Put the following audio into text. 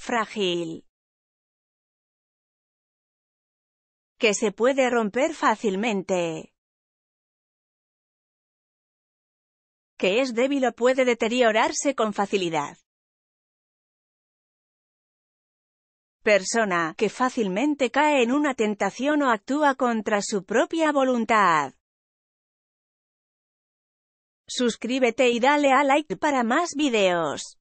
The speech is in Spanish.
frágil, que se puede romper fácilmente, que es débil o puede deteriorarse con facilidad. Persona que fácilmente cae en una tentación o actúa contra su propia voluntad. Suscríbete y dale a like para más videos.